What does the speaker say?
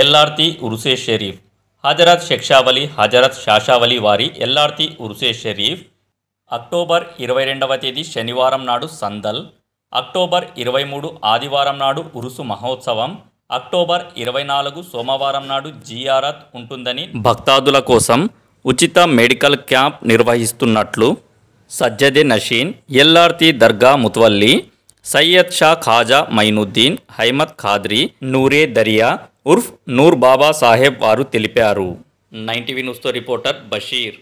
ఎల్ఆర్తి ఉర్సే షరీఫ్ హజరత్ షెక్షావలి హజరత్ షాషావలి వారి ఎల్ఆర్తి ఉరుసే షరీఫ్ అక్టోబర్ ఇరవై రెండవ తేదీ శనివారం నాడు సందల్ అక్టోబర్ ఇరవై మూడు ఆదివారం నాడు ఉరుసు మహోత్సవం అక్టోబర్ ఇరవై నాలుగు సోమవారం నాడు జీఆర్ఆత్ ఉంటుందని భక్తాదుల కోసం ఉచిత మెడికల్ క్యాంప్ నిర్వహిస్తున్నట్లు సజ్జదే నషీన్ ఎల్ఆర్తి దర్గా ముత్వల్లి సయ్యద్ షా ఖాజా మైనుద్దీన్ హైమద్ ఖాద్రి నూరే దరియా ఉర్ఫ్ నూర్ బాబా సాహెబ్ వారు తెలిపారు నైన్టీవీ న్యూస్తో రిపోర్టర్ బషీర్